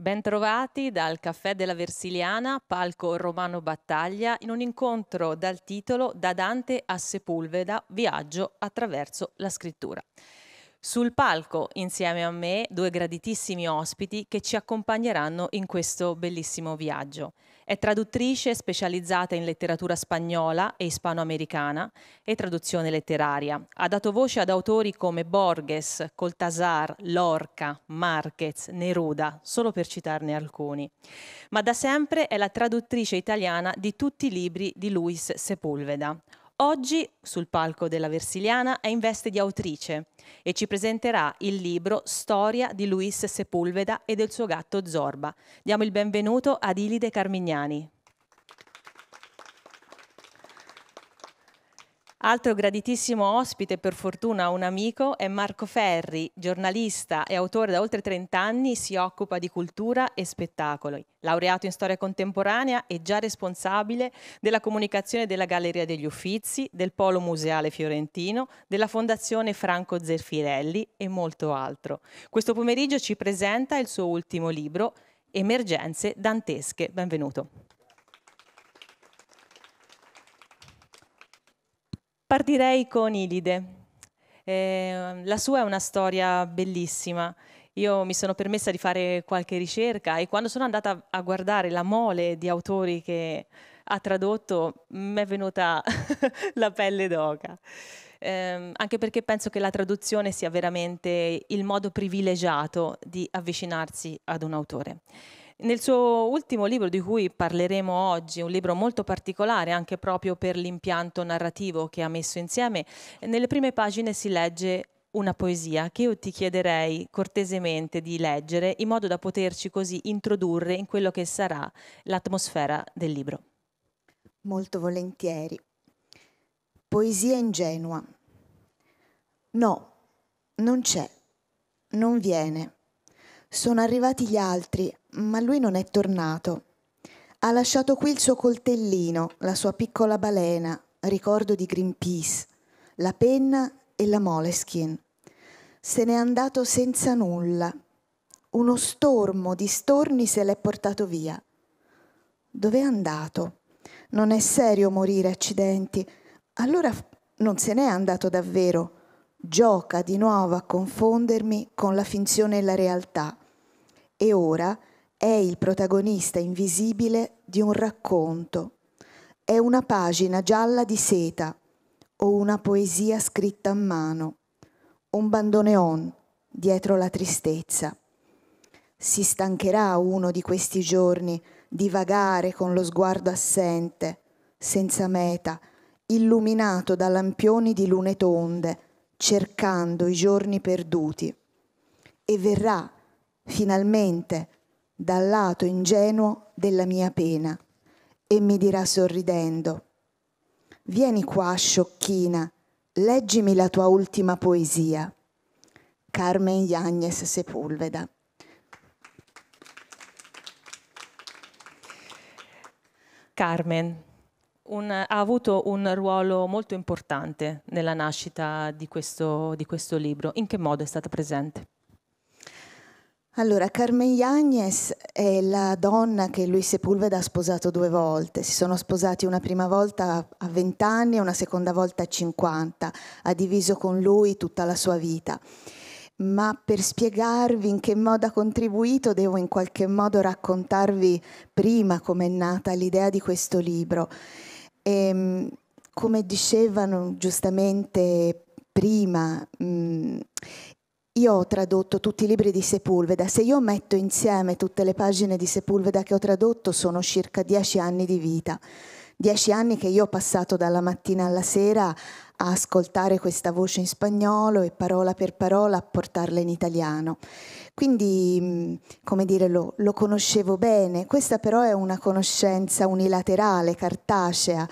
Bentrovati dal Caffè della Versiliana, palco Romano Battaglia, in un incontro dal titolo Da Dante a Sepulveda, viaggio attraverso la scrittura. Sul palco, insieme a me, due graditissimi ospiti che ci accompagneranno in questo bellissimo viaggio. È traduttrice specializzata in letteratura spagnola e ispanoamericana e traduzione letteraria. Ha dato voce ad autori come Borges, Coltasar, Lorca, Marquez, Neruda, solo per citarne alcuni. Ma da sempre è la traduttrice italiana di tutti i libri di Luis Sepulveda. Oggi sul palco della Versiliana è in veste di autrice e ci presenterà il libro Storia di Luis Sepulveda e del suo gatto Zorba. Diamo il benvenuto ad Ilide Carmignani. Altro graditissimo ospite, per fortuna un amico, è Marco Ferri, giornalista e autore da oltre 30 anni, si occupa di cultura e spettacoli, laureato in storia contemporanea e già responsabile della comunicazione della Galleria degli Uffizi, del Polo Museale Fiorentino, della Fondazione Franco Zeffirelli e molto altro. Questo pomeriggio ci presenta il suo ultimo libro, Emergenze dantesche. Benvenuto. Partirei con Ilide. Eh, la sua è una storia bellissima. Io mi sono permessa di fare qualche ricerca e quando sono andata a guardare la mole di autori che ha tradotto, mi è venuta la pelle d'oca. Eh, anche perché penso che la traduzione sia veramente il modo privilegiato di avvicinarsi ad un autore. Nel suo ultimo libro di cui parleremo oggi, un libro molto particolare anche proprio per l'impianto narrativo che ha messo insieme, nelle prime pagine si legge una poesia che io ti chiederei cortesemente di leggere in modo da poterci così introdurre in quello che sarà l'atmosfera del libro. Molto volentieri. Poesia ingenua. No, non c'è, non viene. Sono arrivati gli altri ma lui non è tornato. Ha lasciato qui il suo coltellino, la sua piccola balena, ricordo di Greenpeace, la penna e la Moleskin. Se n'è andato senza nulla. Uno stormo di storni se l'è portato via. Dov'è andato? Non è serio morire, accidenti. Allora non se n'è andato davvero. Gioca di nuovo a confondermi con la finzione e la realtà. E ora è il protagonista invisibile di un racconto, è una pagina gialla di seta o una poesia scritta a mano, un bandoneon dietro la tristezza. Si stancherà uno di questi giorni di vagare con lo sguardo assente, senza meta, illuminato da lampioni di lune tonde, cercando i giorni perduti. E verrà, finalmente, dal lato ingenuo della mia pena e mi dirà sorridendo, vieni qua sciocchina, leggimi la tua ultima poesia. Carmen Yagnes Sepulveda. Carmen un, ha avuto un ruolo molto importante nella nascita di questo, di questo libro. In che modo è stata presente? Allora, Carmen Yáñez è la donna che Luis Sepulveda ha sposato due volte. Si sono sposati una prima volta a 20 anni e una seconda volta a 50. Ha diviso con lui tutta la sua vita. Ma per spiegarvi in che modo ha contribuito, devo in qualche modo raccontarvi prima com'è nata l'idea di questo libro. E, ehm, come dicevano giustamente prima, mm, io ho tradotto tutti i libri di Sepulveda, se io metto insieme tutte le pagine di Sepulveda che ho tradotto sono circa dieci anni di vita, dieci anni che io ho passato dalla mattina alla sera a ascoltare questa voce in spagnolo e parola per parola a portarla in italiano. Quindi, mm, come dire, lo, lo conoscevo bene, questa però è una conoscenza unilaterale, cartacea.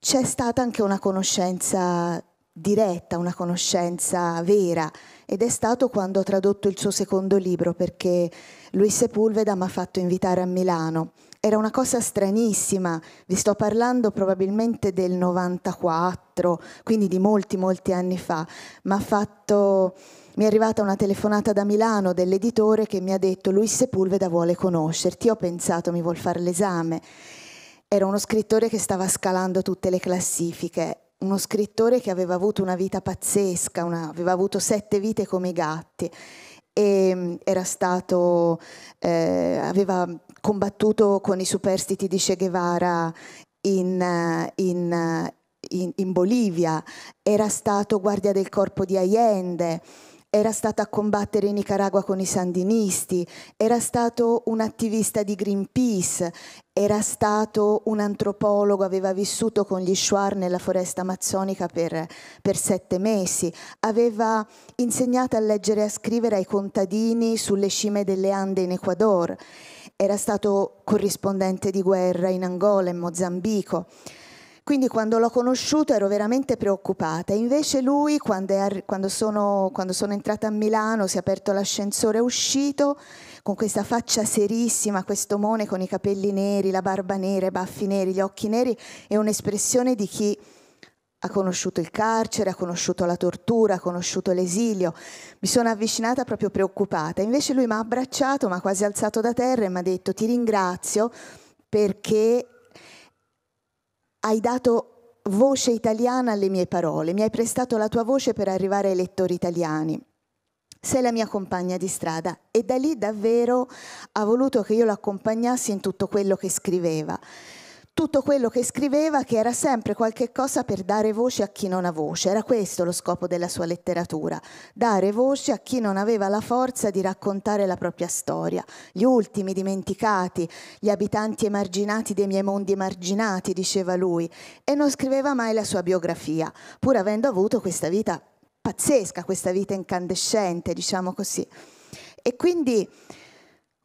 C'è stata anche una conoscenza diretta, una conoscenza vera ed è stato quando ho tradotto il suo secondo libro perché Luis Sepulveda mi ha fatto invitare a Milano. Era una cosa stranissima, vi sto parlando probabilmente del 94, quindi di molti, molti anni fa, ma fatto... mi è arrivata una telefonata da Milano dell'editore che mi ha detto Luis Sepulveda vuole conoscerti, ho pensato mi vuol fare l'esame. Era uno scrittore che stava scalando tutte le classifiche uno scrittore che aveva avuto una vita pazzesca, una, aveva avuto sette vite come i gatti e ehm, era stato, eh, aveva combattuto con i superstiti di Che Guevara in, in, in, in Bolivia, era stato guardia del corpo di Allende era stato a combattere in Nicaragua con i sandinisti, era stato un attivista di Greenpeace, era stato un antropologo, aveva vissuto con gli Shuar nella foresta amazzonica per, per, sette mesi, aveva insegnato a leggere e a scrivere ai contadini sulle cime delle Ande in Ecuador, era stato corrispondente di guerra in Angola e Mozambico. Quindi quando l'ho conosciuto ero veramente preoccupata. Invece lui, quando, è, quando, sono, quando sono entrata a Milano, si è aperto l'ascensore, è uscito con questa faccia serissima, questo mone con i capelli neri, la barba nera, i baffi neri, gli occhi neri, è un'espressione di chi ha conosciuto il carcere, ha conosciuto la tortura, ha conosciuto l'esilio. Mi sono avvicinata proprio preoccupata. Invece lui mi ha abbracciato, mi ha quasi alzato da terra e mi ha detto ti ringrazio perché hai dato voce italiana alle mie parole, mi hai prestato la tua voce per arrivare ai lettori italiani. Sei la mia compagna di strada e da lì davvero ha voluto che io l'accompagnassi in tutto quello che scriveva tutto quello che scriveva che era sempre qualche cosa per dare voce a chi non ha voce. Era questo lo scopo della sua letteratura, dare voce a chi non aveva la forza di raccontare la propria storia. Gli ultimi dimenticati, gli abitanti emarginati dei miei mondi emarginati, diceva lui, e non scriveva mai la sua biografia, pur avendo avuto questa vita pazzesca, questa vita incandescente, diciamo così. E quindi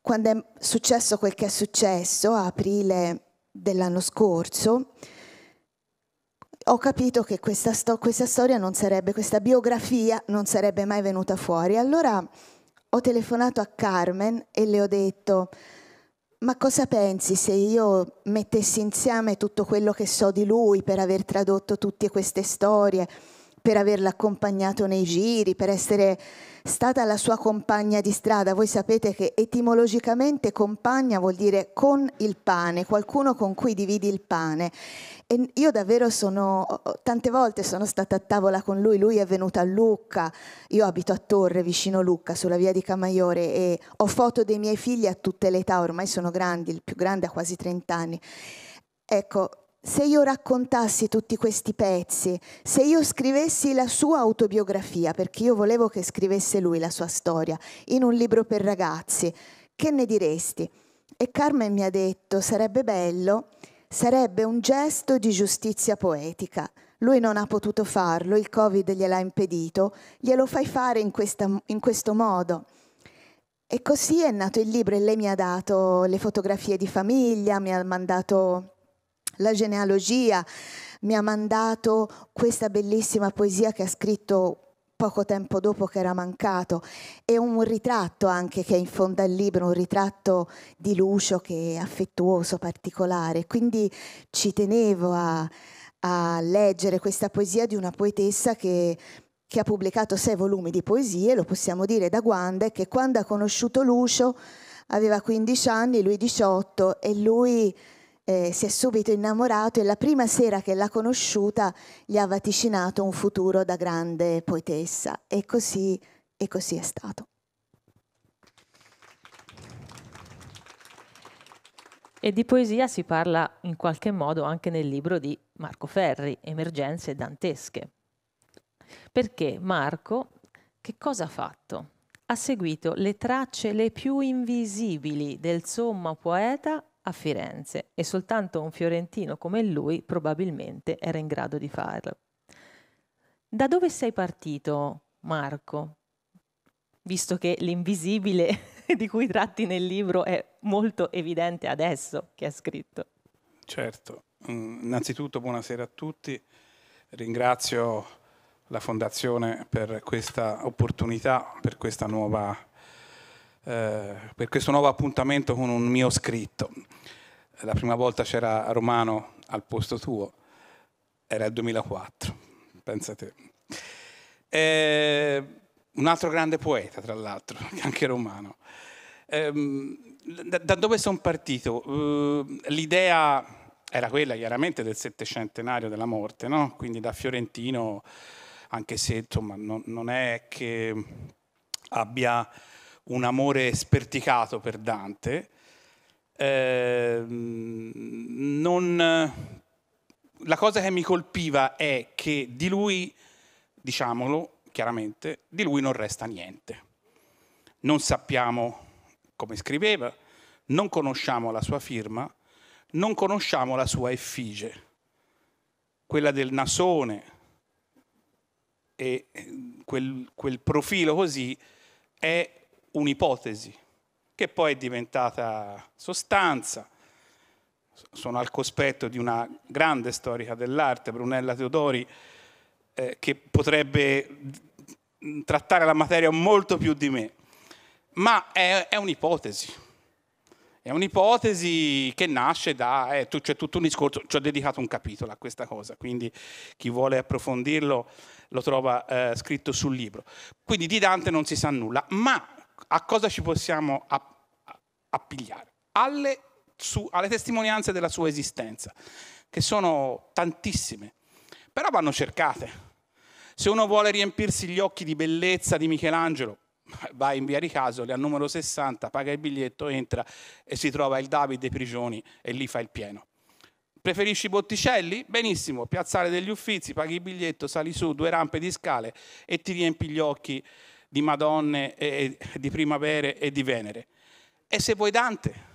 quando è successo quel che è successo, a aprile dell'anno scorso, ho capito che questa, sto- questa, storia non sarebbe, questa biografia non sarebbe mai venuta fuori. Allora ho telefonato a Carmen e le ho detto, ma cosa pensi se io mettessi insieme tutto quello che so di lui per aver tradotto tutte queste storie? per averla accompagnato nei giri, per essere stata la sua compagna di strada. Voi sapete che etimologicamente compagna vuol dire con il pane, qualcuno con cui dividi il pane. E io davvero sono, tante volte sono stata a tavola con lui, lui è venuto a Lucca, io abito a Torre vicino Lucca, sulla via di Camaiore e ho foto dei miei figli a tutte le età, ormai sono grandi, il più grande ha quasi 30 anni. Ecco, se io raccontassi tutti questi pezzi, se io scrivessi la sua autobiografia, perché io volevo che scrivesse lui la sua storia, in un libro per ragazzi, che ne diresti? E Carmen mi ha detto, sarebbe bello, sarebbe un gesto di giustizia poetica. Lui non ha potuto farlo, il Covid gliel'ha impedito, glielo fai fare in, questa, in questo modo. E così è nato il libro e lei mi ha dato le fotografie di famiglia, mi ha mandato la genealogia, mi ha mandato questa bellissima poesia che ha scritto poco tempo dopo che era mancato e un ritratto anche che è in fondo al libro, un ritratto di Lucio che è affettuoso, particolare. Quindi ci tenevo a, a leggere questa poesia di una poetessa che, che ha pubblicato sei volumi di poesie, lo possiamo dire da Guanda, e che quando ha conosciuto Lucio aveva 15 anni, lui 18 e lui eh, si è subito innamorato e la prima sera che l'ha conosciuta gli ha vaticinato un futuro da grande poetessa e così, e così è stato. E di poesia si parla in qualche modo anche nel libro di Marco Ferri, Emergenze dantesche. Perché Marco che cosa ha fatto? Ha seguito le tracce le più invisibili del somma poeta a Firenze e soltanto un fiorentino come lui probabilmente era in grado di farlo. Da dove sei partito, Marco? Visto che l'invisibile di cui tratti nel libro è molto evidente adesso che è scritto. Certo, mm, innanzitutto buonasera a tutti, ringrazio la Fondazione per questa opportunità, per questa nuova eh, per questo nuovo appuntamento con un mio scritto. La prima volta c'era Romano al posto tuo, era il 2004, pensate. te. Eh, un altro grande poeta, tra l'altro, anche romano. Ehm, da, dove sono partito? Eh, l'idea era quella chiaramente del settecentenario della morte, no? quindi da fiorentino, anche se insomma, non è che abbia un amore sperticato per Dante, eh, non, la cosa che mi colpiva è che di lui, diciamolo chiaramente, di lui non resta niente. Non sappiamo come scriveva, non conosciamo la sua firma, non conosciamo la sua effigie, quella del nasone e eh, quel, quel profilo così è un'ipotesi che poi è diventata sostanza. Sono al cospetto di una grande storica dell'arte, Brunella Teodori, eh, che potrebbe trattare la materia molto più di me, ma è, è un'ipotesi. È un'ipotesi che nasce da, eh, c'è tutto un discorso, ci ho dedicato un capitolo a questa cosa, quindi chi vuole approfondirlo lo trova eh, scritto sul libro. Quindi di Dante non si sa nulla, ma a cosa ci possiamo appigliare? Alle, su, alle testimonianze della sua esistenza, che sono tantissime, però vanno cercate. Se uno vuole riempirsi gli occhi di bellezza di Michelangelo, va in via Ricasoli al numero 60, paga il biglietto, entra e si trova il Davide Prigioni e lì fa il pieno. Preferisci Botticelli? Benissimo, piazzale degli Uffizi, paghi il biglietto, sali su, due rampe di scale e ti riempi gli occhi di Madonne, e, di Primavere e di Venere. E se vuoi Dante,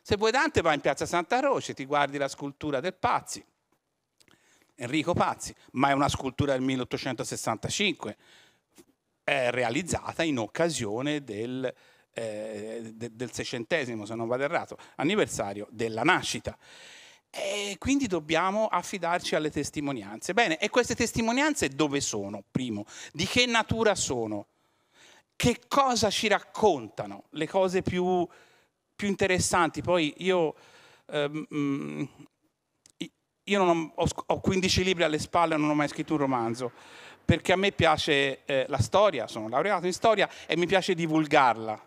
se vuoi Dante vai in piazza Santa Croce, ti guardi la scultura del Pazzi, Enrico Pazzi, ma è una scultura del 1865, è realizzata in occasione del, eh, de, del seicentesimo, se non vado errato, anniversario della nascita. E quindi dobbiamo affidarci alle testimonianze. Bene, e queste testimonianze dove sono? Primo, di che natura sono? Che cosa ci raccontano? Le cose più, più interessanti. Poi io, ehm, mm, io ho, ho, 15 libri alle spalle e non ho mai scritto un romanzo, perché a me piace eh, la storia, sono laureato in storia e mi piace divulgarla.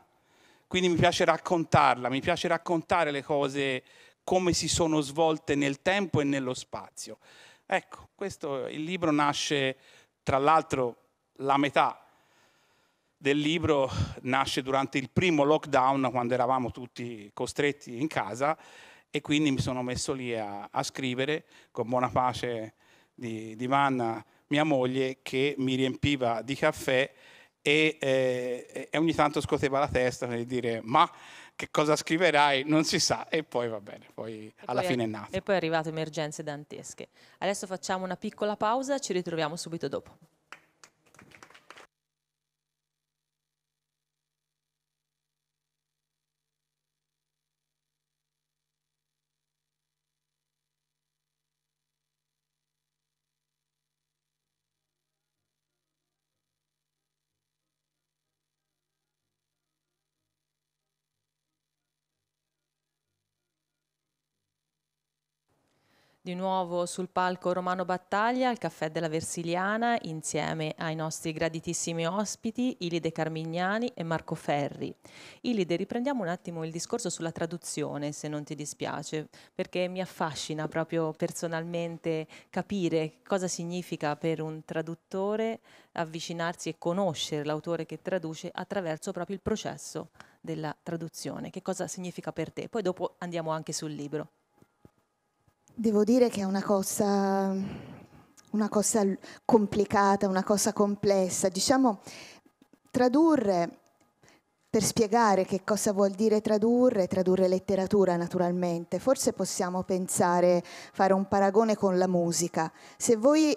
Quindi mi piace raccontarla, mi piace raccontare le cose come si sono svolte nel tempo e nello spazio. Ecco, questo il libro nasce, tra l'altro la metà del libro nasce durante il primo lockdown, quando eravamo tutti costretti in casa, e quindi mi sono messo lì a, a scrivere con buona pace di, di Vanna, mia moglie, che mi riempiva di caffè e, eh, e ogni tanto scoteva la testa per dire ma che cosa scriverai non si sa e poi va bene, poi e alla poi fine è nato. E poi è arrivato emergenze dantesche. Adesso facciamo una piccola pausa, ci ritroviamo subito dopo. di nuovo sul palco Romano Battaglia al Caffè della Versiliana insieme ai nostri graditissimi ospiti Ilide Carmignani e Marco Ferri. Ilide, riprendiamo un attimo il discorso sulla traduzione, se non ti dispiace, perché mi affascina proprio personalmente capire cosa significa per un traduttore avvicinarsi e conoscere l'autore che traduce attraverso proprio il processo della traduzione. Che cosa significa per te? Poi dopo andiamo anche sul libro. Devo dire che è una cosa, una cosa complicata, una cosa complessa. Diciamo, tradurre per spiegare che cosa vuol dire tradurre, tradurre letteratura naturalmente, forse possiamo pensare, fare un paragone con la musica. Se voi,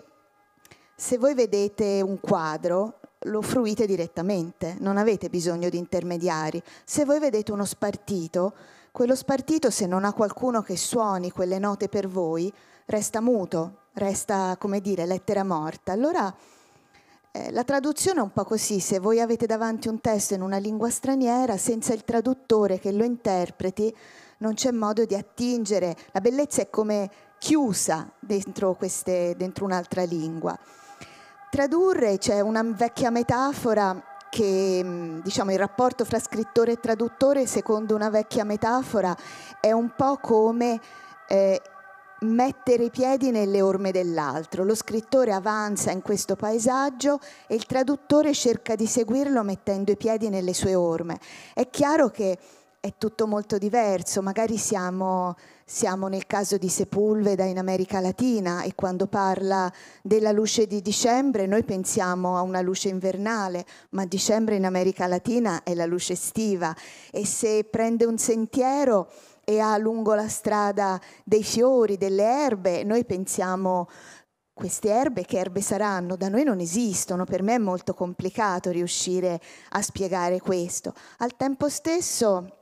se voi vedete un quadro, lo fruite direttamente, non avete bisogno di intermediari. Se voi vedete uno spartito, quello spartito, se non ha qualcuno che suoni quelle note per voi, resta muto, resta, come dire, lettera morta. Allora eh, la traduzione è un po' così, se voi avete davanti un testo in una lingua straniera, senza il traduttore che lo interpreti, non c'è modo di attingere, la bellezza è come chiusa dentro, queste, dentro un'altra lingua. Tradurre, c'è cioè una vecchia metafora che mm, diciamo, il rapporto fra scrittore e traduttore, secondo una vecchia metafora, è un po' come eh, mettere i piedi nelle orme dell'altro. Lo scrittore avanza in questo paesaggio e il traduttore cerca di seguirlo mettendo i piedi nelle sue orme. È chiaro che è tutto molto diverso, magari siamo siamo nel caso di Sepulveda in America Latina e quando parla della luce di dicembre noi pensiamo a una luce invernale, ma dicembre in America Latina è la luce estiva e se prende un sentiero e ha lungo la strada dei fiori, delle erbe, noi pensiamo queste erbe che erbe saranno? Da noi non esistono, per me è molto complicato riuscire a spiegare questo. Al tempo stesso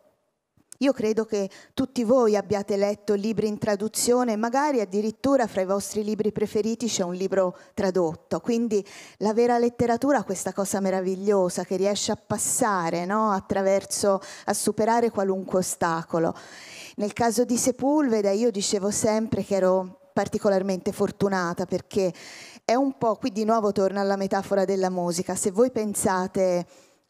io credo che tutti voi abbiate letto libri in traduzione, magari addirittura fra i vostri libri preferiti c'è un libro tradotto, quindi la vera letteratura ha questa cosa meravigliosa che riesce a passare no? attraverso, a superare qualunque ostacolo. Nel caso di Sepulveda io dicevo sempre che ero particolarmente fortunata perché è un po', qui di nuovo torna alla metafora della musica, se voi pensate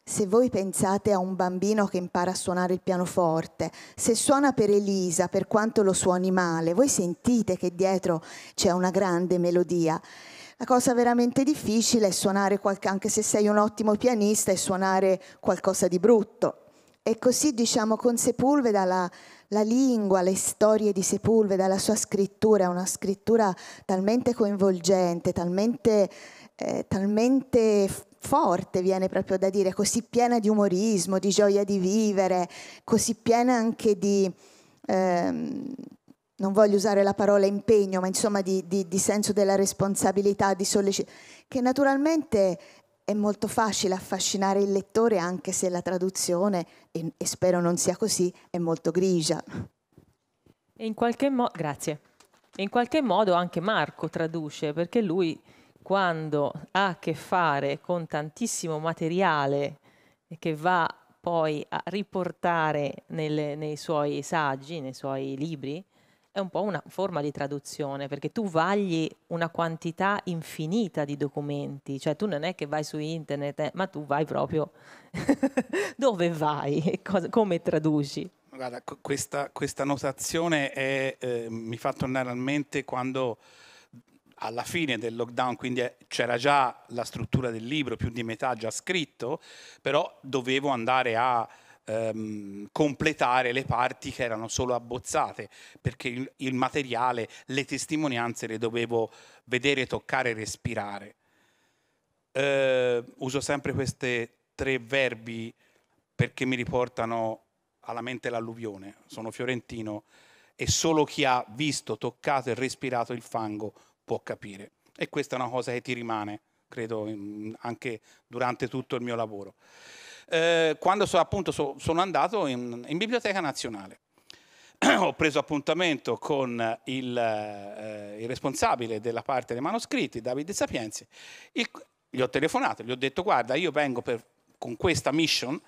se voi pensate a un bambino che impara a suonare il pianoforte, se suona per Elisa, per quanto lo suoni male, voi sentite che dietro c'è una grande melodia. La cosa veramente difficile è suonare, qualche, anche se sei un ottimo pianista, è suonare qualcosa di brutto. E così diciamo con Sepulveda la, la lingua, le storie di Sepulveda, la sua scrittura, è una scrittura talmente coinvolgente, talmente, eh, talmente forte, viene proprio da dire, così piena di umorismo, di gioia di vivere, così piena anche di, ehm, non voglio usare la parola impegno, ma insomma di, di, di senso della responsabilità, di sollecitazione, che naturalmente è molto facile affascinare il lettore anche se la traduzione, e, e spero non sia così, è molto grigia. E in qualche modo, grazie, e in qualche modo anche Marco traduce, perché lui quando ha a che fare con tantissimo materiale che va poi a riportare nelle, nei suoi saggi, nei suoi libri, è un po' una forma di traduzione, perché tu vagli una quantità infinita di documenti, cioè tu non è che vai su internet, eh, ma tu vai proprio dove vai e come traduci. Guarda, questa, questa notazione è, eh, mi fa tornare al mente quando alla fine del lockdown, quindi eh, c'era già la struttura del libro, più di metà già scritto, però dovevo andare a ehm, completare le parti che erano solo abbozzate, perché il, il materiale, le testimonianze le dovevo vedere, toccare, respirare. Eh, uso sempre questi tre verbi perché mi riportano alla mente l'alluvione, sono fiorentino e solo chi ha visto, toccato e respirato il fango può capire. E questa è una cosa che ti rimane, credo, anche durante tutto il mio lavoro. Eh, quando so, appunto so, sono andato in, in Biblioteca Nazionale, ho preso appuntamento con il, eh, il, responsabile della parte dei manoscritti, Davide Sapienzi, il, gli ho telefonato, gli ho detto guarda io vengo per, con questa mission,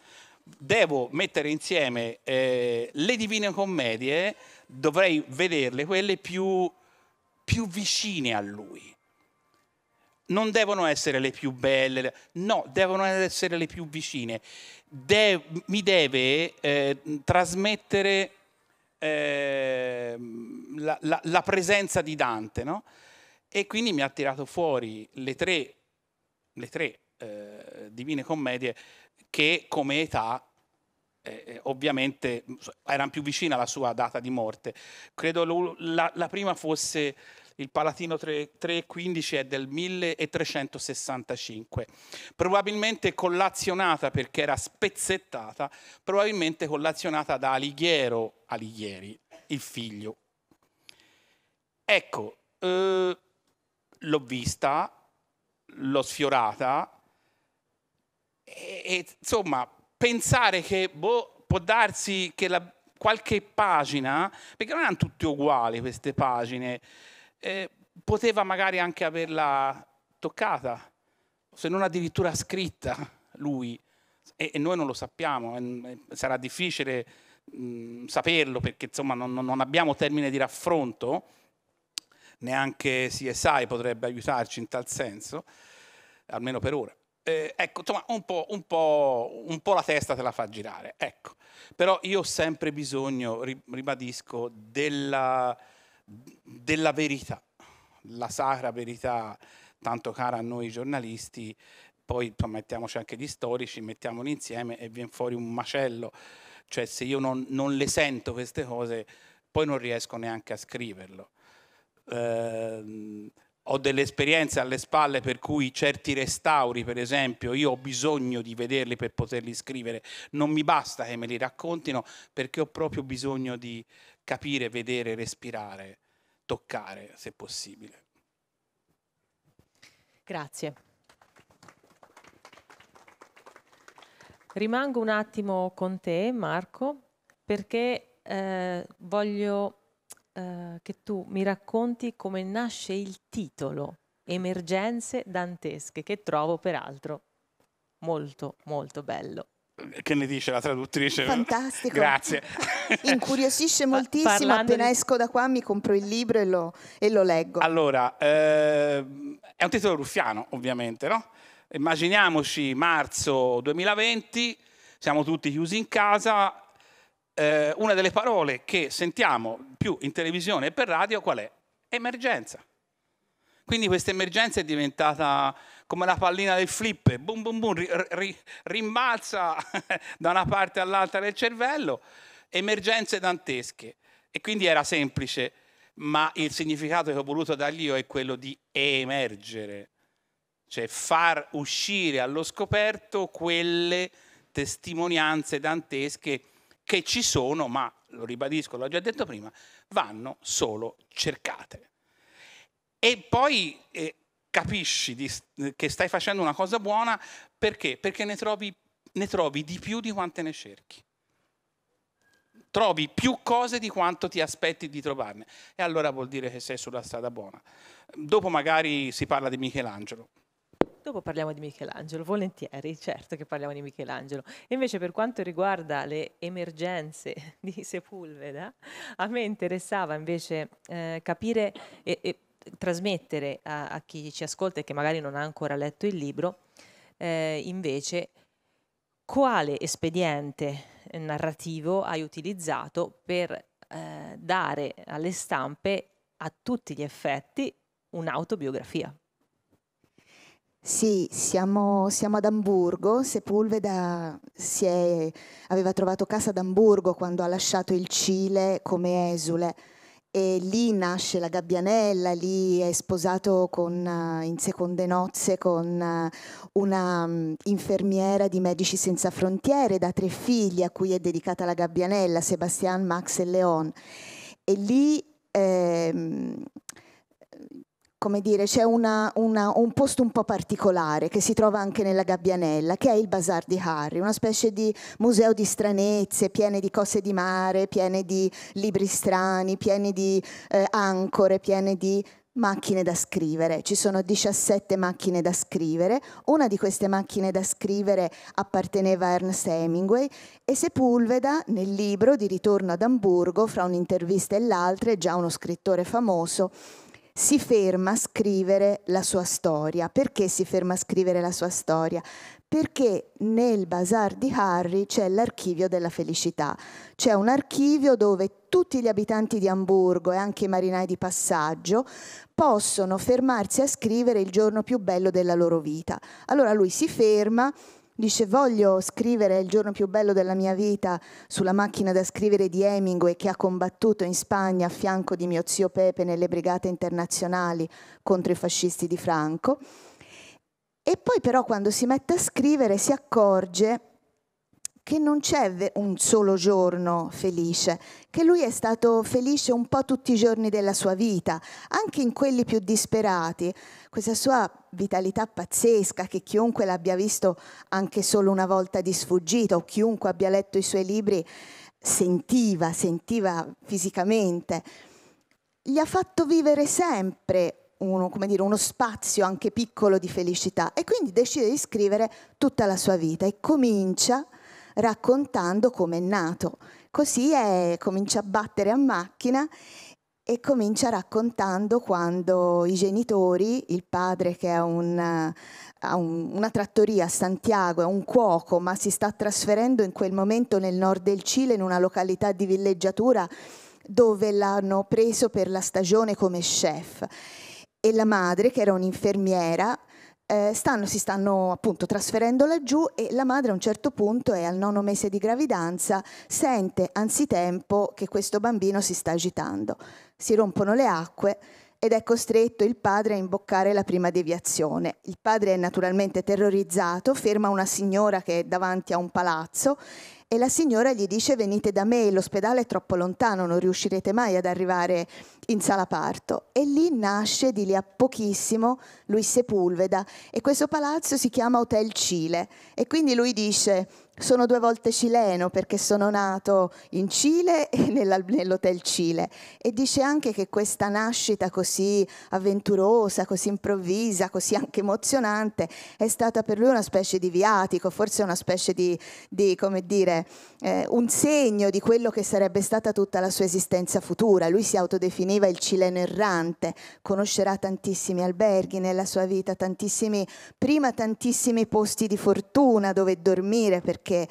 devo mettere insieme eh, le divine commedie, dovrei vederle quelle più più vicine a Lui. Non devono essere le più belle, no, devono essere le più vicine. De- mi deve eh, trasmettere eh, la, la, la, presenza di Dante, no? E quindi mi ha tirato fuori le tre, le tre eh, divine commedie che come età eh, eh ovviamente erano più vicine alla sua data di morte. Credo la, la prima fosse il Palatino 315 è del 1365, probabilmente collazionata perché era spezzettata, probabilmente collazionata da Alighiero Alighieri, il figlio. Ecco, eh, l'ho vista, l'ho sfiorata e, e insomma pensare che boh, può darsi che la, qualche pagina, perché non erano tutte uguali queste pagine, eh, poteva magari anche averla toccata, se non addirittura scritta lui, e, e noi non lo sappiamo, e, eh, mm, e eh, sarà difficile mh, mm, saperlo perché insomma non, non, abbiamo termine di raffronto, neanche CSI potrebbe aiutarci in tal senso, almeno per ora. Eh, ecco, insomma, un po', un, po', un po', la testa te la fa girare, ecco. Però io ho sempre bisogno, ribadisco, della, della verità, la sacra verità tanto cara a noi giornalisti, poi mettiamoci anche gli storici, mettiamoli insieme e viene fuori un macello, cioè se io non, non le sento queste cose poi non riesco neanche a scriverlo. Eh, ho delle esperienze alle spalle per cui certi restauri, per esempio, io ho bisogno di vederli per poterli scrivere, non mi basta che me li raccontino perché ho proprio bisogno di capire, vedere, respirare toccare se possibile. Grazie. Rimango un attimo con te Marco perché eh, voglio eh, che tu mi racconti come nasce il titolo Emergenze dantesche che trovo peraltro molto molto bello. Che ne dice la traduttrice? Fantastico. Grazie. Incuriosisce moltissimo. Parlando Appena di... esco da qua mi compro il libro e lo, e lo leggo. Allora, eh, è un titolo ruffiano, ovviamente, no? Immaginiamoci marzo 2020, siamo tutti chiusi in casa. Eh, una delle parole che sentiamo più in televisione e per radio qual è? Emergenza. Quindi questa emergenza è diventata come la pallina del flip, boom boom boom, ri, ri, rimbalza da una parte all'altra del cervello, emergenze dantesche. E quindi era semplice, ma il significato che ho voluto dargli io è quello di emergere, cioè far uscire allo scoperto quelle testimonianze dantesche che ci sono, ma lo ribadisco, l'ho già detto prima, vanno solo cercate. E poi eh, capisci di, eh, che stai facendo una cosa buona perché? Perché ne trovi, ne trovi di più di quante ne cerchi. Trovi più cose di quanto ti aspetti di trovarne. E allora vuol dire che sei sulla strada buona. Dopo magari si parla di Michelangelo. Dopo parliamo di Michelangelo, volentieri, certo che parliamo di Michelangelo. Invece per quanto riguarda le emergenze di Sepulveda, a me interessava invece eh, capire e, e trasmettere a, a, chi ci ascolta e che magari non ha ancora letto il libro, eh, invece, quale espediente narrativo hai utilizzato per eh, dare alle stampe a tutti gli effetti un'autobiografia? Sì, siamo, siamo, ad Amburgo, Sepulveda è, aveva trovato casa ad Amburgo quando ha lasciato il Cile come esule e lì nasce la Gabbianella, lì è sposato con, eh, in seconde nozze con eh, una mm, infermiera di Medici Senza Frontiere da tre figli a cui è dedicata la Gabbianella, Sebastian, Max e Leon. E lì ehm, come dire, c'è un posto un po' particolare che si trova anche nella Gabbianella, che è il Bazar di Harry, una specie di museo di stranezze, piene di cose di mare, piene di libri strani, piene di eh, ancore, piene di macchine da scrivere. Ci sono 17 macchine da scrivere. Una di queste macchine da scrivere apparteneva a Ernst Hemingway e Sepulveda, nel libro di Ritorno ad Amburgo, fra un'intervista e l'altra, è già uno scrittore famoso, si ferma a scrivere la sua storia. Perché si ferma a scrivere la sua storia? Perché nel bazar di Harry c'è l'archivio della felicità, c'è un archivio dove tutti gli abitanti di Amburgo e anche i marinai di passaggio possono fermarsi a scrivere il giorno più bello della loro vita. Allora lui si ferma Dice voglio scrivere il giorno più bello della mia vita sulla macchina da scrivere di Hemingway che ha combattuto in Spagna a fianco di mio zio Pepe nelle brigate internazionali contro i fascisti di Franco. E poi però quando si mette a scrivere si accorge che non c'è un solo giorno felice, che lui è stato felice un po' tutti i giorni della sua vita, anche in quelli più disperati. Questa sua vitalità pazzesca, che chiunque l'abbia visto anche solo una volta di sfuggita o chiunque abbia letto i suoi libri sentiva, sentiva fisicamente, gli ha fatto vivere sempre uno, dire, uno, spazio anche piccolo di felicità e quindi decide di scrivere tutta la sua vita e comincia raccontando come è nato. Così è, comincia a battere a macchina e comincia raccontando quando i genitori, il padre che è un, ha un, una trattoria a Santiago, è un cuoco, ma si sta trasferendo in quel momento nel nord del Cile, in una località di villeggiatura dove l'hanno preso per la stagione come chef. E la madre, che era un'infermiera, eh, stanno, si stanno appunto trasferendo laggiù e la madre a un certo punto è al nono mese di gravidanza, sente anzitempo che questo bambino si sta agitando, si rompono le acque ed è costretto il padre a imboccare la prima deviazione. Il padre è naturalmente terrorizzato, ferma una signora che è davanti a un palazzo e la signora gli dice venite da me, l'ospedale è troppo lontano, non riuscirete mai ad arrivare in sala parto. E lì nasce di lì a pochissimo Luis Sepulveda e questo palazzo si chiama Hotel Cile e quindi lui dice sono due volte cileno perché sono nato in Cile e nell'hotel Cile e dice anche che questa nascita così avventurosa, così improvvisa, così anche emozionante è stata per lui una specie di viatico, forse una specie di, di come dire, eh, un segno di quello che sarebbe stata tutta la sua esistenza futura. Lui si autodefiniva il cileno errante, conoscerà tantissimi alberghi nella sua vita, tantissimi, prima tantissimi posti di fortuna dove dormire perché perché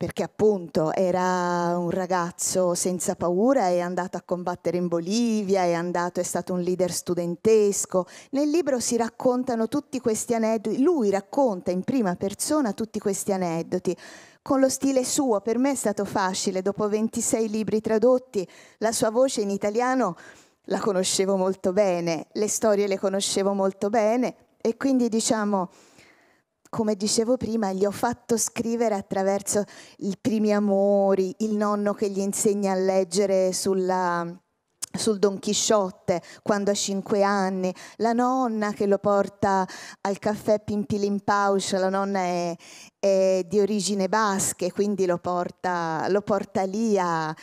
perché appunto era un ragazzo senza paura, è andato a combattere in Bolivia, è, andato, è, stato un leader studentesco. Nel libro si raccontano tutti questi aneddoti, lui racconta in prima persona tutti questi aneddoti con lo stile suo, per me è stato facile, dopo 26 libri tradotti, la sua voce in italiano la conoscevo molto bene, le storie le conoscevo molto bene e quindi diciamo come dicevo prima, gli ho fatto scrivere attraverso i primi amori, il nonno che gli insegna a leggere sulla, sul Don Chisciotte quando ha cinque anni, la nonna che lo porta al caffè Pimpilin Pimpilimpausch, la nonna è, è, di origine basche, quindi lo porta, lo porta lì a,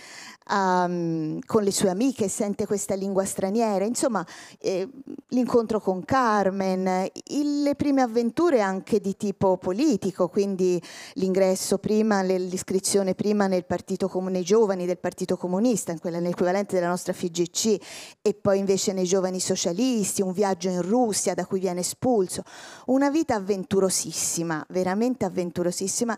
um, con le sue amiche, sente questa lingua straniera, insomma eh, l'incontro con Carmen, il, le prime avventure anche di tipo politico, quindi l'ingresso prima, l'iscrizione prima nel partito com- nei giovani del Partito Comunista, in nell'equivalente della nostra FGC, e poi invece nei giovani socialisti, un viaggio in Russia da cui viene espulso, una vita avventurosissima, veramente avventurosissima.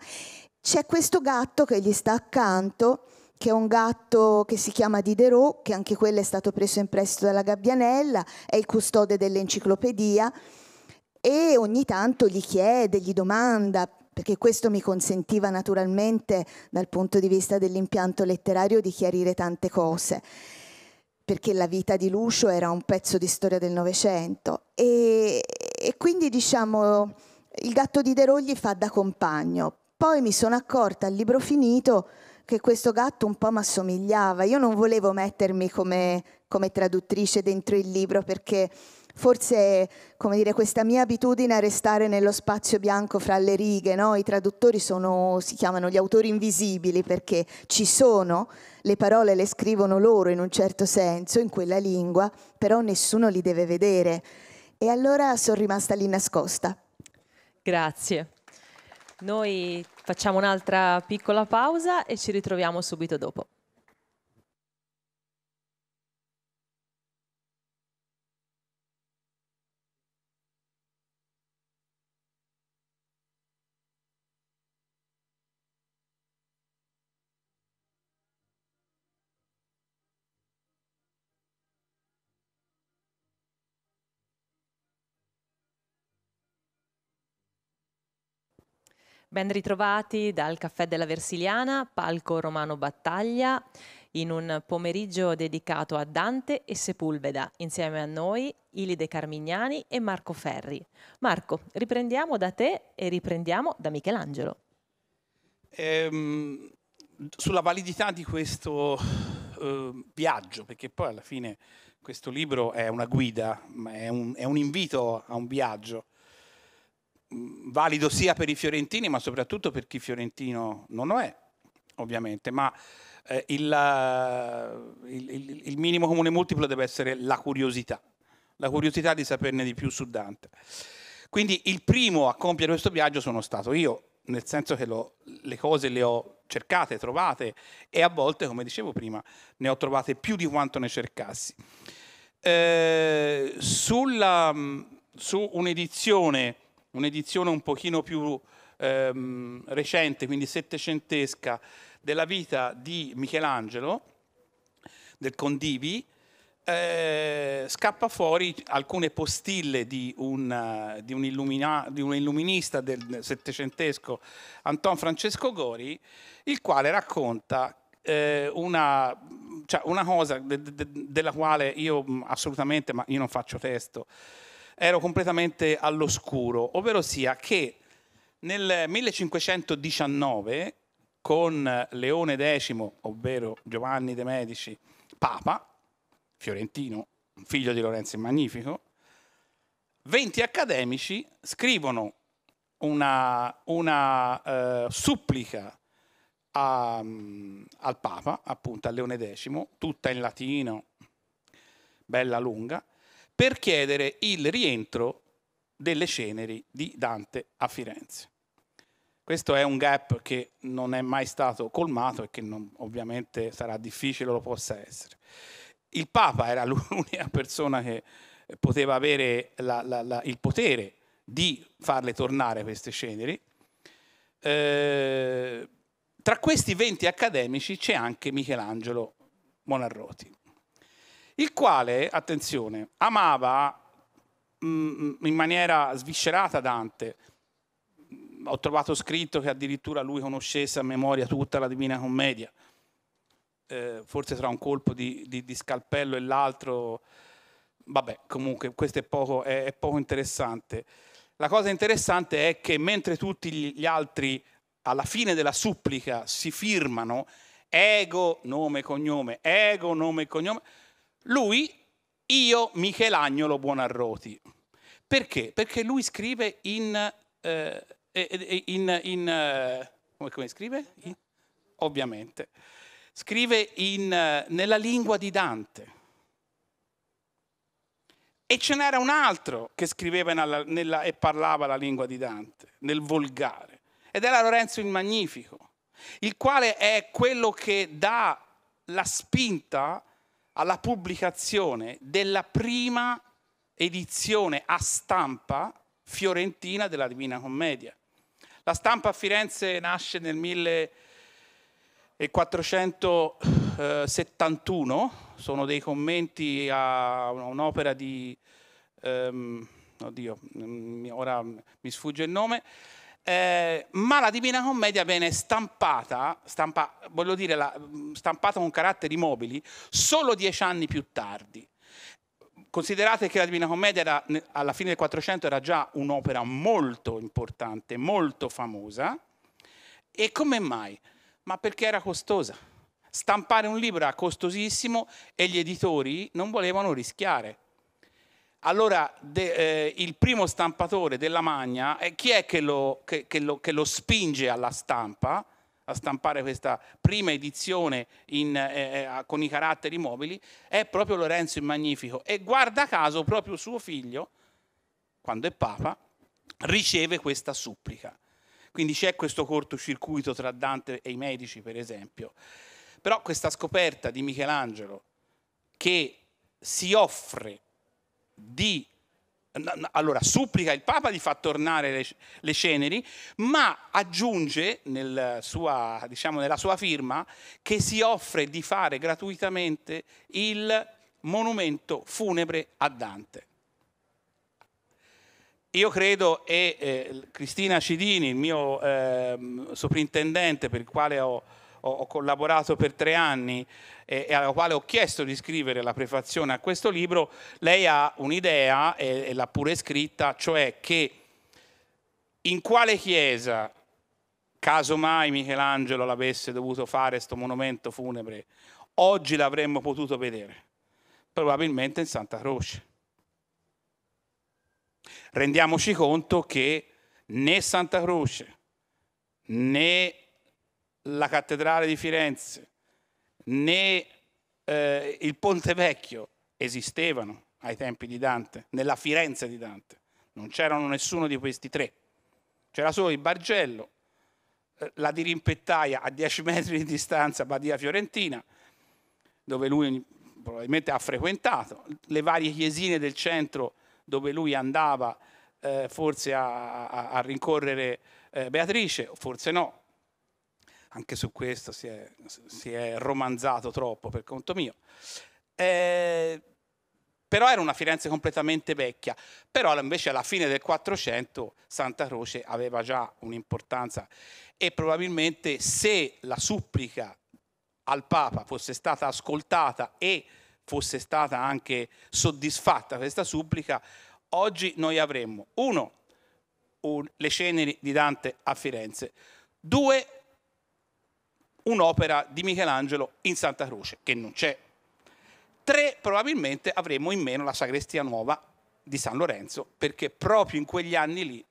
C'è questo gatto che gli sta accanto che è un gatto che si chiama Diderot, che anche quello è stato preso in prestito dalla Gabbianella, è il custode dell'enciclopedia e ogni tanto gli chiede, gli domanda, perché questo mi consentiva naturalmente dal punto di vista dell'impianto letterario di chiarire tante cose perché la vita di Lucio era un pezzo di storia del Novecento e, e, quindi diciamo il gatto Diderot gli fa da compagno. Poi mi sono accorta al libro finito che questo gatto un po' mi assomigliava. Io non volevo mettermi come, come traduttrice dentro il libro perché forse come dire, questa mia abitudine a restare nello spazio bianco fra le righe, no? i traduttori sono, si chiamano gli autori invisibili perché ci sono, le parole le scrivono loro in un certo senso, in quella lingua, però nessuno li deve vedere. E allora sono rimasta lì nascosta. Grazie. Noi Facciamo un'altra piccola pausa e ci ritroviamo subito dopo. Ben ritrovati dal Caffè della Versiliana, palco Romano Battaglia, in un pomeriggio dedicato a Dante e Sepulveda, insieme a noi Ilide Carmignani e Marco Ferri. Marco, riprendiamo da te e riprendiamo da Michelangelo. Ehm, sulla validità di questo eh, viaggio, perché poi alla fine questo libro è una guida, è un, è un invito a un viaggio valido sia per i fiorentini ma soprattutto per chi fiorentino non lo è, ovviamente, ma eh, eh, il, il, il, minimo comune multiplo deve essere la curiosità, la curiosità di saperne di più su Dante. Quindi il primo a compiere questo viaggio sono stato io, nel senso che lo, le cose le ho cercate, trovate e a volte, come dicevo prima, ne ho trovate più di quanto ne cercassi. Eh, sulla, su un'edizione un'edizione un pochino più ehm, recente, quindi settecentesca, della vita di Michelangelo, del Condivi, eh, scappa fuori alcune postille di un, di un, illumina, di un illuminista del settecentesco, Anton Francesco Gori, il quale racconta eh, una, cioè una, cosa de, de, della quale io assolutamente, ma io non faccio testo, ero completamente all'oscuro, ovvero sia che nel 1519 con Leone X, ovvero Giovanni de' Medici, papa, fiorentino, figlio di Lorenzo il Magnifico, 20 accademici scrivono una, una eh, supplica a, al Papa, appunto a Leone X, tutta in latino, bella lunga, per chiedere il rientro delle ceneri di Dante a Firenze. Questo è un gap che non è mai stato colmato e che non, ovviamente sarà difficile lo possa essere. Il Papa era l'unica persona che poteva avere la, la, la, il potere di farle tornare queste ceneri. Eh, tra questi 20 accademici c'è anche Michelangelo Monarroti il quale, attenzione, amava mm, mm, in maniera sviscerata Dante. Ho trovato scritto che addirittura lui conoscesse a memoria tutta la Divina Commedia, eh, forse tra un colpo di, di, di scalpello e l'altro. Vabbè, comunque questo è poco, è, è poco interessante. La cosa interessante è che mentre tutti gli altri alla fine della supplica si firmano ego, nome e cognome, ego, nome e cognome, lui, io Michelagnolo Buonarroti. Perché? Perché lui scrive in... Eh, eh, eh in, in eh, come, come, scrive? In, ovviamente. Scrive nella lingua di Dante. E ce n'era un altro che scriveva nella, nella, e parlava la lingua di Dante, nel volgare, ed era Lorenzo il Magnifico, il quale è quello che dà la spinta alla pubblicazione della prima edizione a stampa fiorentina della Divina Commedia. La stampa a Firenze nasce nel 1471, sono dei commenti a un'opera di... Um, oddio, mm, ora mi sfugge il nome, eh, ma la Divina Commedia viene stampata, stampa, voglio dire, la, mm, stampata con caratteri mobili solo dieci anni più tardi. Considerate che la Divina Commedia era, alla fine del 400 era già un'opera molto importante, molto famosa. E come mai? Ma perché era costosa. Stampare un libro era costosissimo e gli editori non volevano rischiare. Allora de, eh, il primo stampatore della Magna, eh, chi è che lo, che, che, lo, che lo, spinge alla stampa, a stampare questa prima edizione in, eh, eh con i caratteri mobili? È proprio Lorenzo il Magnifico e guarda caso proprio suo figlio, quando è papa, riceve questa supplica. Quindi c'è questo cortocircuito tra Dante e i medici, per esempio. Però questa scoperta di Michelangelo che si offre di allora supplica il Papa di far tornare le, le ceneri, ma aggiunge nel sua, diciamo, nella sua firma che si offre di fare gratuitamente il monumento funebre a Dante. Io credo e eh, Cristina Cidini, il mio eh, soprintendente per il quale ho ho, ho collaborato per tre anni e, e, alla quale ho chiesto di scrivere la prefazione a questo libro, lei ha un'idea e, e l'ha pure scritta, cioè che in quale chiesa, caso mai Michelangelo l'avesse dovuto fare questo monumento funebre, oggi l'avremmo potuto vedere? Probabilmente in Santa Croce. Rendiamoci conto che né Santa Croce né la cattedrale di Firenze né eh, il Ponte Vecchio esistevano ai tempi di Dante, nella Firenze di Dante. Non c'erano nessuno di questi tre. C'era solo il Bargello, eh, la dirimpettaia a 10 metri di distanza Badia Fiorentina, dove lui probabilmente ha frequentato, le varie chiesine del centro dove lui andava eh, forse a, a, a rincorrere eh, Beatrice, forse no, anche su questo si è, si è romanzato troppo per conto mio. Eh, però era una Firenze completamente vecchia, però invece alla fine del 400 Santa Croce aveva già un'importanza e probabilmente se la supplica al Papa fosse stata ascoltata e fosse stata anche soddisfatta questa supplica, oggi noi avremmo uno, un, le ceneri di Dante a Firenze, due, un'opera di Michelangelo in Santa Croce, che non c'è. Tre, probabilmente avremo in meno la sagrestia nuova di San Lorenzo, perché proprio in quegli anni lì,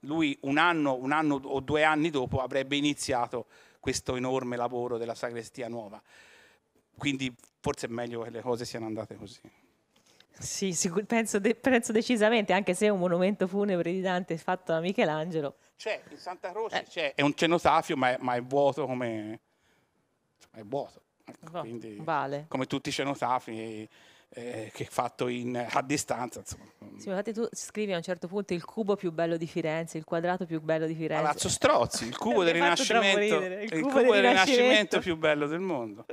lui un anno, un anno o due anni dopo avrebbe iniziato questo enorme lavoro della sagrestia nuova. Quindi forse è meglio che le cose siano andate così. Sì, sicur- penso, de- penso, decisamente, anche se è un monumento funebre di Dante fatto da Michelangelo. C'è, in Santa Croce eh. c'è, è un cenotafio ma è, ma è vuoto come, è vuoto. Ecco, quindi, vale. Come tutti i cenotafi eh, che fatto in, a distanza. Sì, infatti tu scrivi a un certo punto il cubo più bello di Firenze, il quadrato più bello di Firenze. Palazzo Strozzi, il cubo del Rinascimento, ridere, il, il cubo del, del Rinascimento più bello del mondo.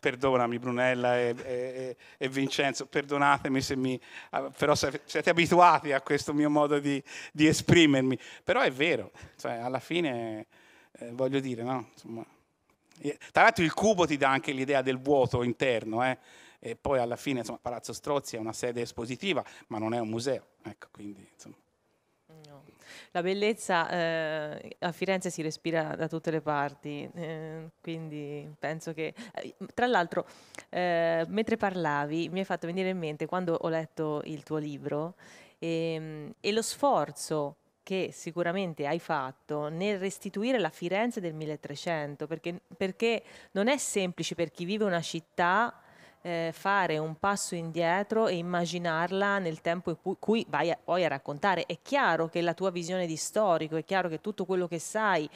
Perdonami Brunella e, e, e Vincenzo, perdonatemi se mi... Ah, però siete abituati a questo mio modo di, di esprimermi, però è vero, cioè, alla fine eh, voglio dire, no? Insomma, eh, tra l'altro il cubo ti dà anche l'idea del vuoto interno, eh? e poi alla fine insomma, Palazzo Strozzi è una sede espositiva, ma non è un museo. Ecco, quindi, no. La bellezza eh, a Firenze si respira da tutte le parti, eh, quindi penso che... Eh, tra l'altro, eh, mentre parlavi mi è fatto venire in mente quando ho letto il tuo libro ehm, e lo sforzo che sicuramente hai fatto nel restituire la Firenze del 1300, perché, perché non è semplice per chi vive una città eh, fare un passo indietro e immaginarla nel tempo in cui, cui vai a, poi a raccontare. È chiaro che la tua visione di storico, è chiaro che tutto quello che sai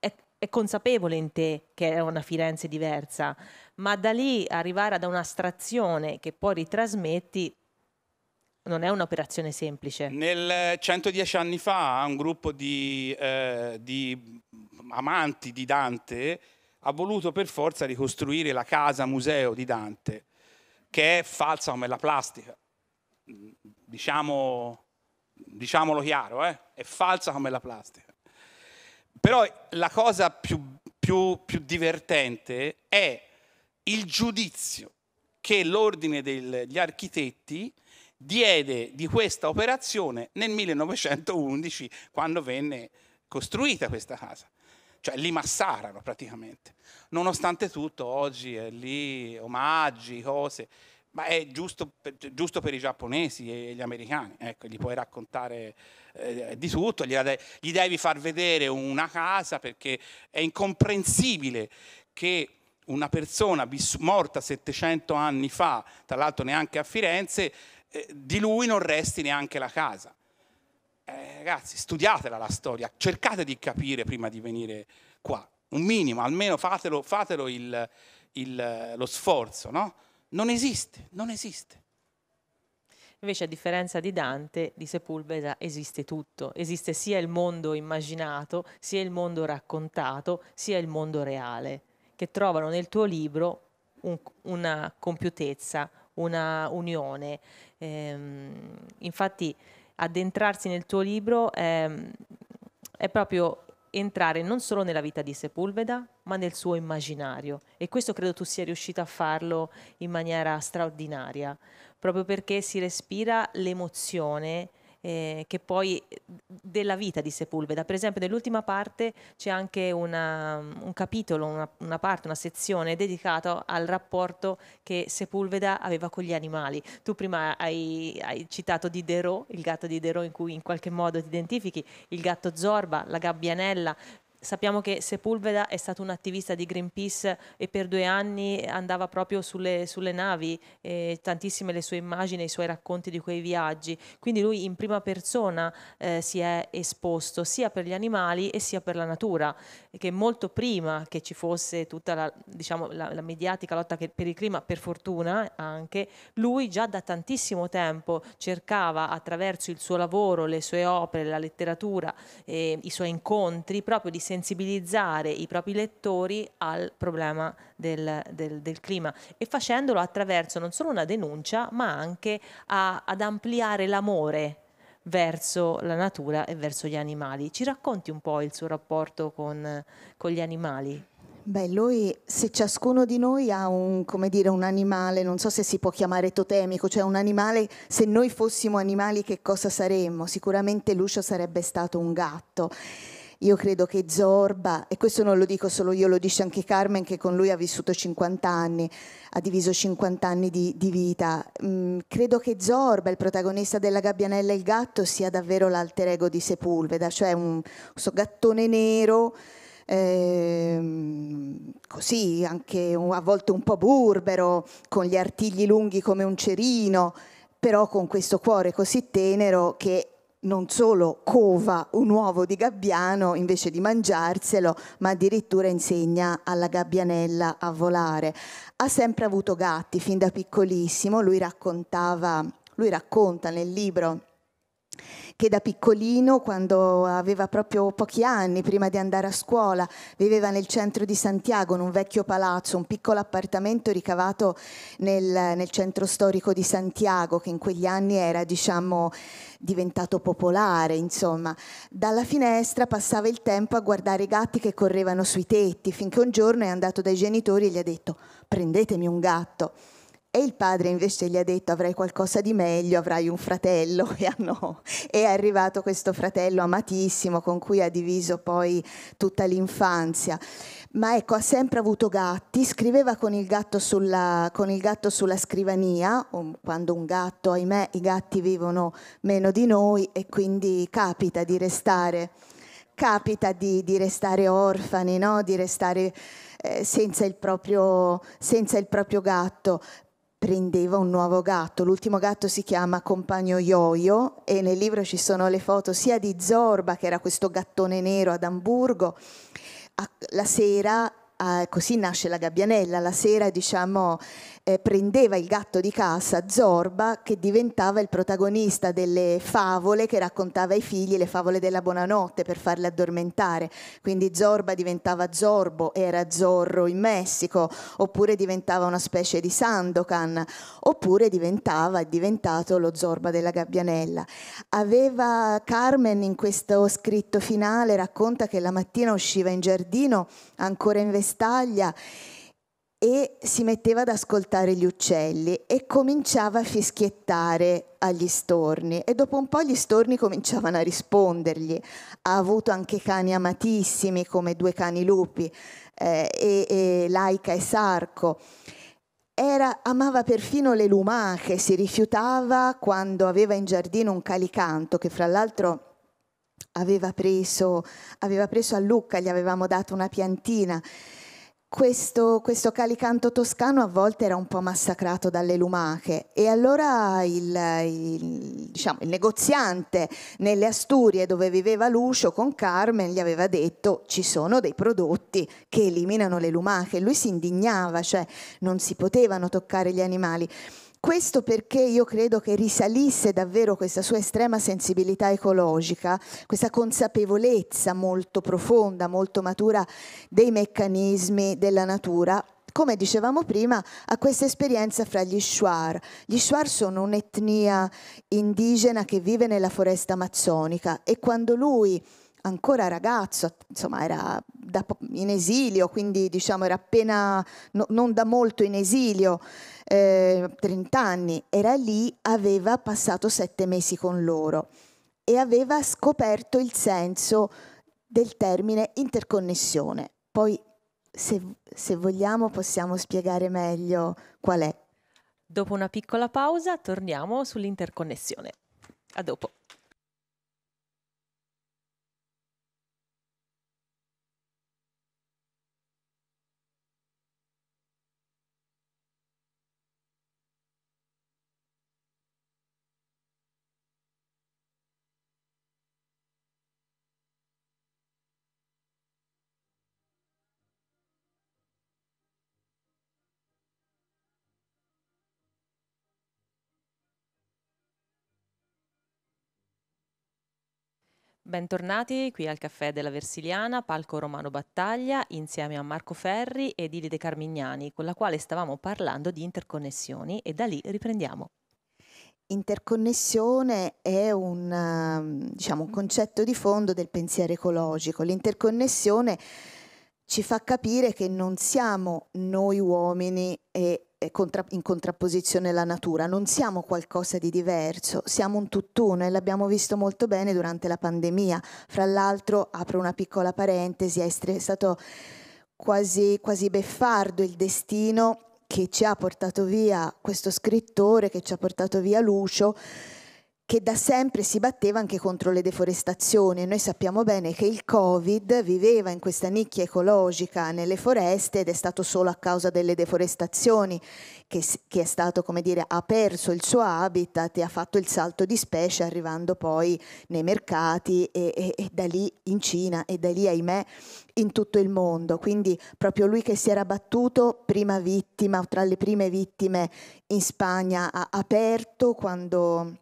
è, è consapevole in te che è una Firenze diversa, ma da lì arrivare ad un'astrazione che poi ritrasmetti non è un'operazione semplice. Nel 110 anni fa un gruppo di, eh, di amanti di Dante ha voluto per forza ricostruire la casa museo di Dante, che è falsa come la plastica. Diciamo, diciamolo chiaro, eh? è falsa come la plastica. Però la cosa più, più, più divertente è il giudizio che l'ordine degli architetti diede di questa operazione nel 1911 quando venne costruita questa casa. Cioè li massarano praticamente. Nonostante tutto oggi è lì omaggi, cose, ma è giusto per, giusto per i giapponesi e gli americani. Ecco, gli puoi raccontare eh, di tutto, gli, gli devi far vedere una casa perché è incomprensibile che una persona morta 700 anni fa, tra l'altro neanche a Firenze, eh, di lui non resti neanche la casa. Eh, ragazzi, studiatela la storia, cercate di capire prima di venire qua, un minimo, almeno fatelo, fatelo il, il, lo sforzo, no? Non esiste, non esiste. Invece, a differenza di Dante, di Sepulveda esiste tutto. Esiste sia il mondo immaginato, sia il mondo raccontato, sia il mondo reale, che trovano nel tuo libro un, una compiutezza, una unione. Ehm, infatti addentrarsi nel tuo libro è, è proprio entrare non solo nella vita di Sepulveda, ma nel suo immaginario. E questo credo tu sia riuscito a farlo in maniera straordinaria, proprio perché si respira l'emozione eh, che poi eh, della vita di Sepulveda. Per esempio nell'ultima parte c'è anche una, mm, un capitolo, una, una, parte, una sezione dedicata al rapporto che Sepulveda aveva con gli animali. Tu prima hai, hai citato Diderot, il gatto di Diderot in cui in qualche modo ti identifichi, il gatto Zorba, la gabbianella, Sappiamo che Sepulveda è stato un attivista di Greenpeace e per due anni andava proprio sulle, sulle navi, eh, tantissime le sue immagini, i suoi racconti di quei viaggi, quindi lui in prima persona eh, si è esposto sia per gli animali e sia per la natura che molto prima che ci fosse tutta la, diciamo, la, la mediatica lotta per il clima, per fortuna anche, lui già da tantissimo tempo cercava attraverso il suo lavoro, le sue opere, la letteratura, eh, i suoi incontri, proprio di sensibilizzare i propri lettori al problema del, del, del clima e facendolo attraverso non solo una denuncia, ma anche a, ad ampliare l'amore verso la natura e verso gli animali. Ci racconti un po' il suo rapporto con, con gli animali? Beh, lui, se ciascuno di noi ha un, dire, un, animale, non so se si può chiamare totemico, cioè un animale, se noi fossimo animali che cosa saremmo? Sicuramente Lucio sarebbe stato un gatto. Io credo che Zorba, e questo non lo dico solo io, lo dice anche Carmen che con lui ha vissuto 50 anni, ha diviso 50 anni di, di vita, mm, credo che Zorba, il protagonista della Gabbianella e il gatto, sia davvero l'alter ego di Sepulveda, cioè un questo gattone nero. Eh, così anche a volte un po' burbero, con gli artigli lunghi come un cerino, però con questo cuore così tenero che non solo cova un uovo di gabbiano invece di mangiarselo, ma addirittura insegna alla gabbianella a volare. Ha sempre avuto gatti fin da piccolissimo, lui raccontava, lui racconta nel libro che da piccolino, quando aveva proprio pochi anni, prima di andare a scuola, viveva nel centro di Santiago, in un vecchio palazzo, un piccolo appartamento ricavato nel, nel centro storico di Santiago, che in quegli anni era, diciamo, diventato popolare, insomma. Dalla finestra passava il tempo a guardare i gatti che correvano sui tetti, finché un giorno è andato dai genitori e gli ha detto prendetemi un gatto. E il padre invece gli ha detto avrai qualcosa di meglio, avrai un fratello e, hanno, è arrivato questo fratello amatissimo con cui ha diviso poi tutta l'infanzia. Ma ecco, ha sempre avuto gatti, scriveva con il gatto sulla, con il gatto sulla scrivania, um, quando un gatto, ahimè, i gatti vivono meno di noi e quindi capita di restare capita di, di, restare orfani, no? di restare eh, senza, il proprio, senza il proprio gatto, prendeva un nuovo gatto. L'ultimo gatto si chiama Compagno Yoyo e nel libro ci sono le foto sia di Zorba, che era questo gattone nero ad Amburgo, la sera, eh, così nasce la gabbianella, la sera diciamo eh, prendeva il gatto di casa, Zorba, che diventava il protagonista delle favole che raccontava ai figli, le favole della buonanotte per farle addormentare. Quindi Zorba diventava Zorbo, era Zorro in Messico, oppure diventava una specie di Sandokan, oppure diventava, è diventato lo Zorba della Gabbianella. Aveva Carmen in questo scritto finale, racconta che la mattina usciva in giardino ancora in vestaglia e si metteva ad ascoltare gli uccelli e cominciava a fischiettare agli storni e dopo un po' gli storni cominciavano a rispondergli. Ha avuto anche cani amatissimi come due cani lupi, eh, e, e Laica e Sarco. Era, amava perfino le lumache, si rifiutava quando aveva in giardino un calicanto che fra l'altro aveva preso, aveva preso a Lucca, gli avevamo dato una piantina questo, questo, calicanto toscano a volte era un po' massacrato dalle lumache e allora il, il, diciamo, il, negoziante nelle Asturie dove viveva Lucio con Carmen gli aveva detto ci sono dei prodotti che eliminano le lumache, lui si indignava, cioè non si potevano toccare gli animali. Questo perché io credo che risalisse davvero questa sua estrema sensibilità ecologica, questa consapevolezza molto profonda, molto matura dei meccanismi della natura come dicevamo prima, a questa esperienza fra gli Shuar. Gli Shuar sono un'etnia indigena che vive nella foresta amazzonica e quando lui ancora ragazzo, insomma era da, in esilio, quindi diciamo era appena, no, non da molto in esilio, eh, 30 anni, era lì, aveva passato sette mesi con loro e aveva scoperto il senso del termine interconnessione. Poi se, se vogliamo possiamo spiegare meglio qual è. Dopo una piccola pausa torniamo sull'interconnessione. A dopo. Bentornati qui al Caffè della Versiliana, palco Romano Battaglia, insieme a Marco Ferri e Dili Carmignani, con la quale stavamo parlando di interconnessioni e da lì riprendiamo. Interconnessione è un, um, diciamo, un concetto di fondo del pensiero ecologico. L'interconnessione ci fa capire che non siamo noi uomini e contra- in contrapposizione alla natura, non siamo qualcosa di diverso, siamo un tutt'uno e l'abbiamo visto molto bene durante la pandemia. Fra l'altro, apro una piccola parentesi, è stato quasi, quasi beffardo il destino che ci ha portato via questo scrittore, che ci ha portato via Lucio che da sempre si batteva anche contro le deforestazioni. Noi sappiamo bene che il Covid viveva in questa nicchia ecologica nelle foreste ed è stato solo a causa delle deforestazioni che, che è stato, come dire, ha perso il suo habitat e ha fatto il salto di specie arrivando poi nei mercati e, e, e da lì in Cina e da lì, ahimè, in tutto il mondo. Quindi proprio lui che si era battuto, prima vittima o tra le prime vittime in Spagna, ha aperto quando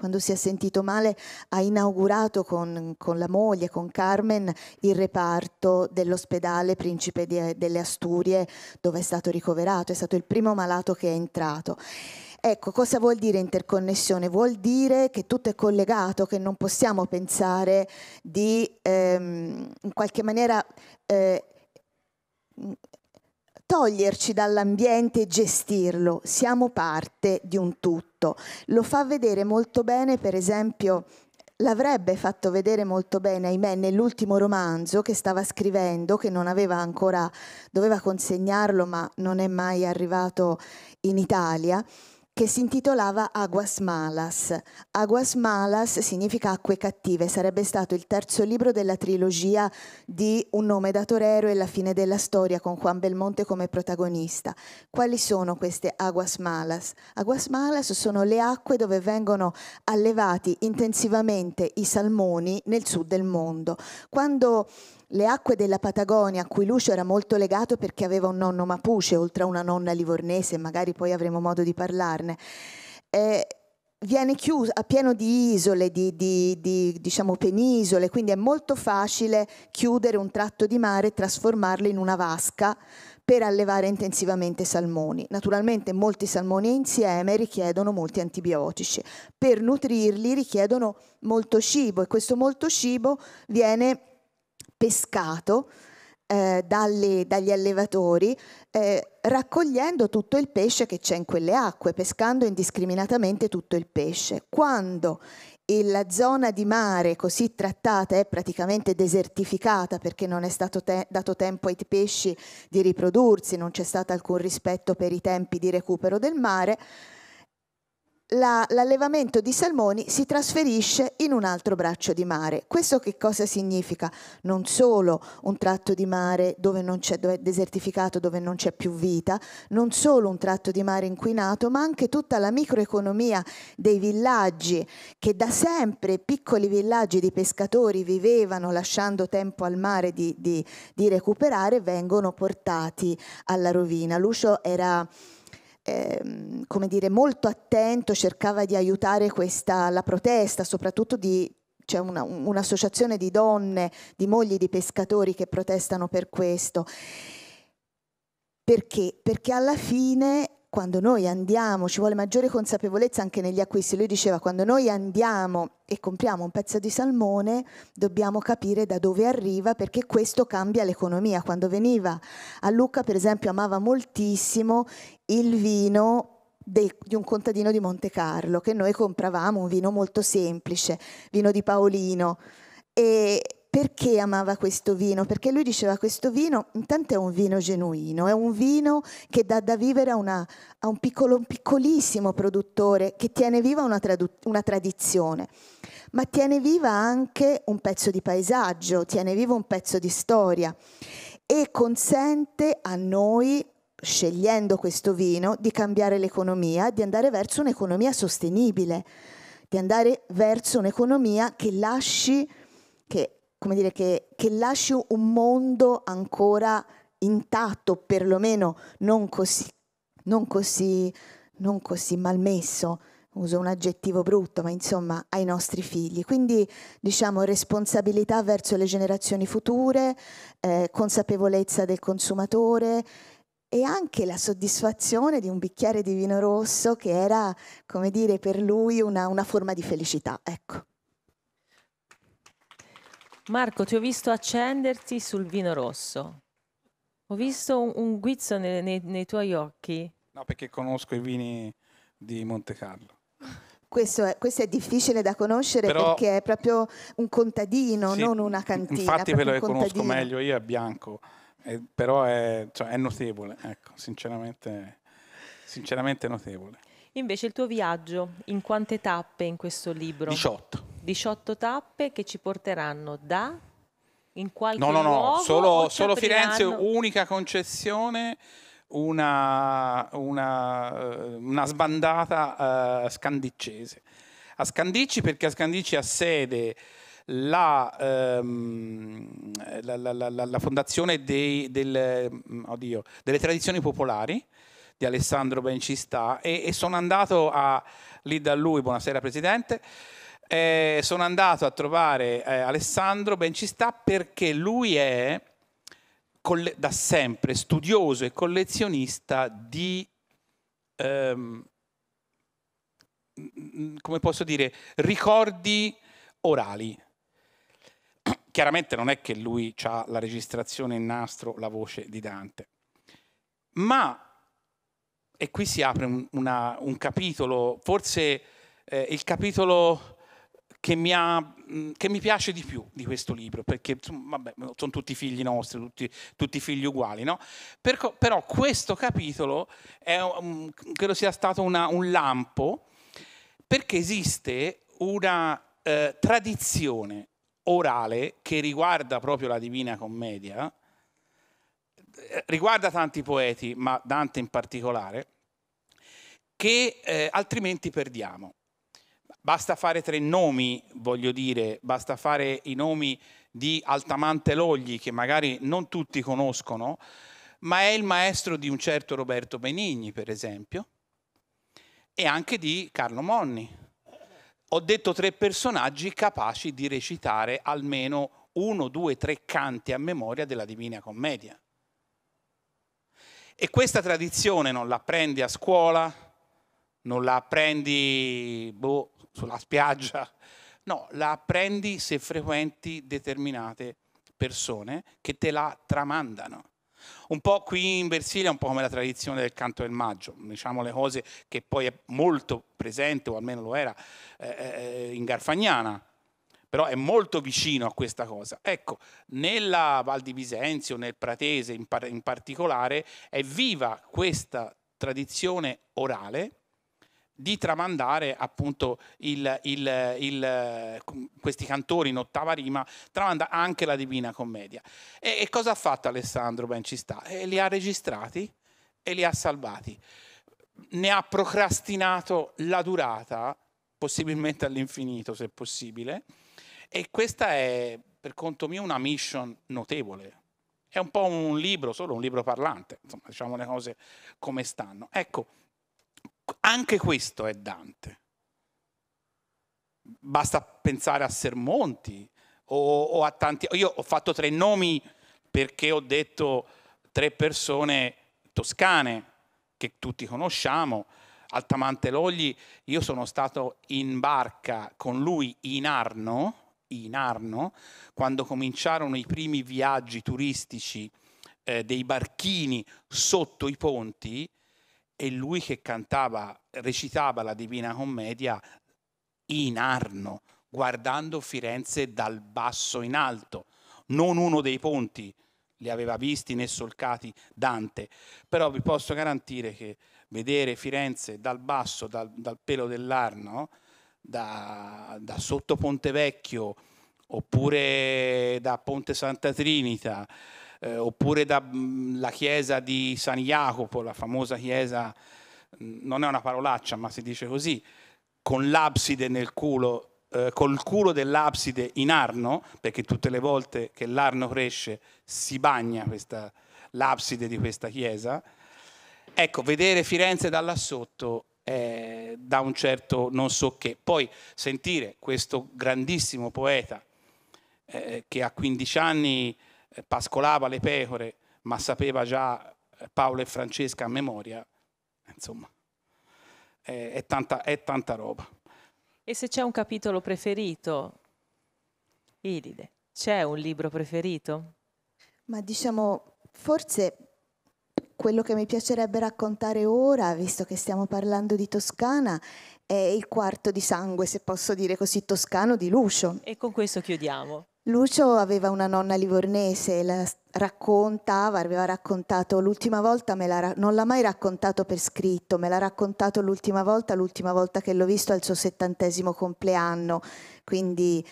quando si è sentito male, ha inaugurato con, con la moglie, con Carmen, il reparto dell'ospedale Principe di, delle Asturie dove è stato ricoverato, è stato il primo malato che è entrato. Ecco, cosa vuol dire interconnessione? Vuol dire che tutto è collegato, che non possiamo pensare di ehm, in qualche maniera... Eh, toglierci dall'ambiente e gestirlo, siamo parte di un tutto. Lo fa vedere molto bene, per esempio, l'avrebbe fatto vedere molto bene, ahimè, nell'ultimo romanzo che stava scrivendo, che non aveva ancora, doveva consegnarlo, ma non è mai arrivato in Italia che si intitolava Aguas Malas. Aguas Malas significa acque cattive, sarebbe stato il terzo libro della trilogia di Un nome da torero e la fine della storia con Juan Belmonte come protagonista. Quali sono queste Aguas Malas? Aguas Malas sono le acque dove vengono allevati intensivamente i salmoni nel sud del mondo. Quando le acque della Patagonia, a cui Lucio era molto legato perché aveva un nonno mapuche, oltre a una nonna livornese, magari poi avremo modo di parlarne, eh, viene chiuso, a pieno di isole, di, di, di diciamo penisole, quindi è molto facile chiudere un tratto di mare e trasformarlo in una vasca per allevare intensivamente salmoni. Naturalmente molti salmoni insieme richiedono molti antibiotici. Per nutrirli richiedono molto cibo e questo molto cibo viene pescato eh, dalle, dagli allevatori, eh, raccogliendo tutto il pesce che c'è in quelle acque, pescando indiscriminatamente tutto il pesce. Quando la zona di mare così trattata è praticamente desertificata perché non è stato te- dato tempo ai pesci di riprodursi, non c'è stato alcun rispetto per i tempi di recupero del mare, la, l'allevamento di salmoni si trasferisce in un altro braccio di mare. Questo che cosa significa? Non solo un tratto di mare dove non c'è, dove è desertificato, dove non c'è più vita, non solo un tratto di mare inquinato, ma anche tutta la microeconomia dei villaggi che da sempre piccoli villaggi di pescatori vivevano lasciando tempo al mare di, di, di recuperare, vengono portati alla rovina. Lucio era ehm, come dire, molto attento, cercava di aiutare questa, la protesta, soprattutto di c'è una, un'associazione di donne, di mogli di pescatori che protestano per questo. Perché? Perché alla fine quando noi andiamo, ci vuole maggiore consapevolezza anche negli acquisti. Lui diceva, quando noi andiamo e compriamo un pezzo di salmone, dobbiamo capire da dove arriva perché questo cambia l'economia. Quando veniva a Lucca, per esempio, amava moltissimo il vino del, di un contadino di Monte Carlo, che noi compravamo un vino molto semplice, vino di Paolino. E, perché amava questo vino? Perché lui diceva questo vino intanto è un vino genuino, è un vino che dà da vivere a, una, a un, piccolo, un piccolissimo produttore che tiene viva una, tradu- una tradizione, ma tiene viva anche un pezzo di paesaggio, tiene vivo un pezzo di storia e consente a noi scegliendo questo vino, di cambiare l'economia, di andare verso un'economia sostenibile, di andare verso un'economia che lasci come dire, che, che lasci un mondo ancora intatto, perlomeno non così, non così, non così malmesso uso un aggettivo brutto, ma insomma ai nostri figli. Quindi diciamo responsabilità verso le generazioni future, eh, consapevolezza del consumatore e anche la soddisfazione di un bicchiere di vino rosso che era, come dire, per lui una, una forma di felicità. Ecco. Marco, ti ho visto accenderti sul vino rosso. Ho visto un, un guizzo nei, nei, nei tuoi occhi. No, perché conosco i vini di Monte Carlo. Questo è, questo è, difficile da conoscere Però, perché è proprio un contadino, sì, non una cantina. Infatti quello che conosco meglio, io è bianco, eh, però è, cioè, è notevole, ecco, sinceramente, sinceramente notevole. Invece il tuo viaggio, in quante tappe in questo libro? 18. 18 tappe che ci porteranno da in qualche No, no, no, solo, solo Firenze, unica concessione, una, una, eh, una sbandata uh, scandicese. A Scandicci perché a Scandicci ha sede la, ehm, la, la, la fondazione dei, del, mm, oddio, delle tradizioni popolari di Alessandro Bencistà e, e sono andato a, lì da lui, buonasera Presidente, eh, sono andato a trovare eh, Alessandro Bencistà perché lui è coll- da sempre studioso e collezionista di... Ehm, come posso dire, ricordi orali. Chiaramente non è che lui ha la registrazione in nastro, la voce di Dante, ma e qui si apre un, una, un capitolo, forse eh, il capitolo che mi, ha, mm, che mi, piace di più di questo libro, perché vabbè, sono tutti figli nostri, tutti, tutti figli uguali, no? Per, però questo capitolo è, um, credo sia stato una, un lampo perché esiste una eh, tradizione orale che riguarda proprio la Divina Commedia, eh, riguarda tanti poeti, ma Dante in particolare, che eh, altrimenti perdiamo. Basta fare tre nomi, voglio dire, basta fare i nomi di Altamante Logli, che magari non tutti conoscono, ma è il maestro di un certo Roberto Benigni, per esempio, e anche di Carlo Monni. Ho detto tre personaggi capaci di recitare almeno uno, due, tre canti a memoria della Divina Commedia. E questa tradizione non la prendi a scuola, non la prendi boh, sulla spiaggia, no, la prendi se frequenti determinate persone che te la tramandano. Un po' qui in Versilia è un po' come la tradizione del canto del maggio, diciamo le cose che poi è molto presente, o almeno lo era, eh, eh, eh in Garfagnana però è molto vicino a questa cosa. Ecco, nella Val di Bisenzio, nel Pratese in, par- in particolare, è viva questa tradizione orale di tramandare appunto il, il, il, questi cantori in ottava rima, tramanda anche la Divina Commedia. E, e cosa ha fatto Alessandro Bencistà? E li ha registrati e li ha salvati. Ne ha procrastinato la durata, possibilmente all'infinito se possibile, e questa è, per conto mio, una mission notevole. È un po' un libro, solo un libro parlante, insomma, diciamo le cose come stanno. Ecco, anche questo è Dante. Basta pensare a Sermonti o, o a tanti... Io ho fatto tre nomi perché ho detto tre persone toscane che tutti conosciamo, Altamante Logli, io sono stato in barca con lui in Arno in Arno, quando cominciarono i primi viaggi turistici eh, dei barchini sotto i ponti, e lui che cantava, recitava la Divina Commedia in Arno, guardando Firenze dal basso in alto, non uno dei ponti, li aveva visti né solcati Dante, però vi posso garantire che vedere Firenze dal basso, dal, dal pelo dell'Arno, da, da sotto Ponte Vecchio oppure da Ponte Santa Trinita eh, oppure dalla mm, chiesa di San Jacopo, la famosa chiesa, mm, non è una parolaccia ma si dice così, con l'abside nel culo, eh, col culo dell'abside in arno, perché tutte le volte che l'arno cresce si bagna questa, l'abside di questa chiesa. Ecco, vedere Firenze da là sotto eh, da un certo non so che. Poi sentire questo grandissimo poeta eh, che a 15 anni eh, pascolava le pecore, ma sapeva già eh, Paolo e Francesca a memoria, insomma, è, è, tanta, è tanta roba. E se c'è un capitolo preferito, Iride, c'è un libro preferito? Ma diciamo, forse quello che mi piacerebbe raccontare ora, visto che stiamo parlando di Toscana, è il quarto di sangue, se posso dire così, toscano di Lucio. E con questo chiudiamo. Lucio aveva una nonna livornese, la raccontava, aveva raccontato l'ultima volta, la, non l'ha mai raccontato per scritto, me l'ha raccontato l'ultima volta, l'ultima volta che l'ho visto al suo settantesimo compleanno, quindi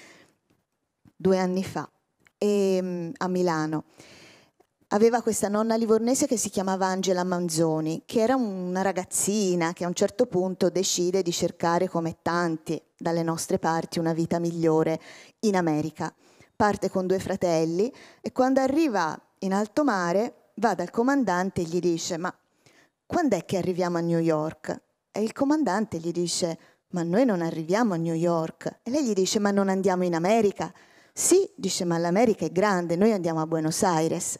due anni fa, e, ehm, a Milano aveva questa nonna livornese che si chiamava Angela Manzoni, che era una ragazzina che a un certo punto decide di cercare, come tanti dalle nostre parti, una vita migliore in America. Parte con due fratelli e quando arriva in alto mare va dal comandante e gli dice ma quando è che arriviamo a New York? E il comandante gli dice ma noi non arriviamo a New York. E lei gli dice ma non andiamo in America? Sì, dice ma l'America è grande, noi andiamo a Buenos Aires.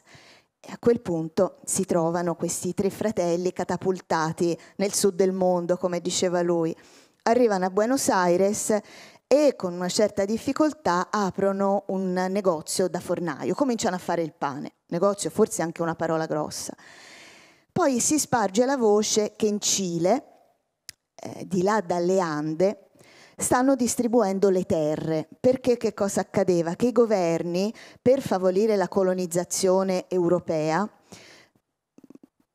E a quel punto si trovano questi tre fratelli catapultati nel sud del mondo, come diceva lui. Arrivano a Buenos Aires e con una certa difficoltà aprono un negozio da fornaio, cominciano a fare il pane, negozio forse anche una parola grossa. Poi si sparge la voce che in Cile, eh, di là dalle Ande, stanno distribuendo le terre. Perché che cosa accadeva? Che i governi, per favorire la colonizzazione europea,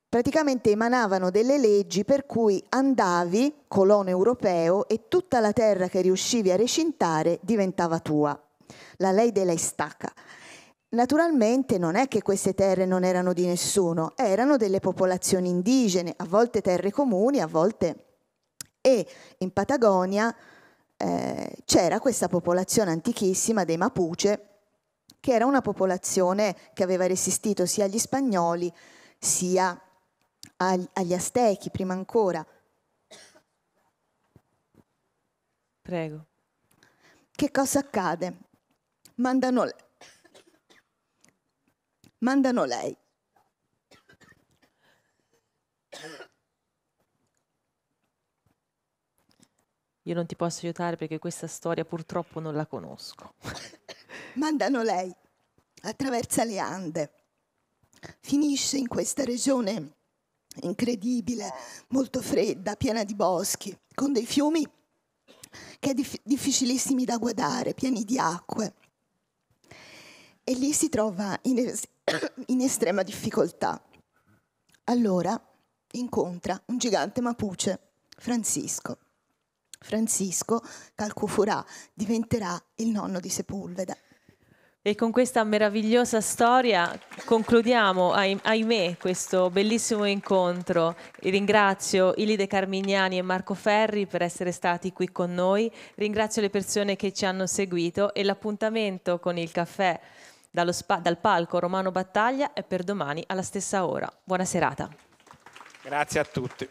praticamente emanavano delle leggi per cui andavi colono europeo e tutta la terra che riuscivi a recintare diventava tua. La lei della istacca. Naturalmente non è che queste terre non erano di nessuno, erano delle popolazioni indigene, a volte terre comuni, a volte... E in Patagonia eh, c'era questa popolazione antichissima dei Mapuche, che era una popolazione che aveva resistito sia agli spagnoli sia agli, Aztechi, prima ancora. Prego. Che cosa accade? Mandano, lei. Mandano lei. Io non ti posso aiutare perché questa storia purtroppo non la conosco. Mandano lei, attraversa le Ande, finisce in questa regione incredibile, molto fredda, piena di boschi, con dei fiumi che è dif- difficilissimi da guardare, pieni di acque. E lì si trova in, es- in estrema difficoltà. Allora incontra un gigante mapuche, Francisco Francisco Calcufurà diventerà il nonno di Sepulveda. E con questa meravigliosa storia concludiamo, ahimè, questo bellissimo incontro. Ringrazio Ilide Carmignani e Marco Ferri per essere stati qui con noi. Ringrazio le persone che ci hanno seguito e l'appuntamento con il caffè spa, dal palco Romano Battaglia è per domani alla stessa ora. Buona serata. Grazie a tutti.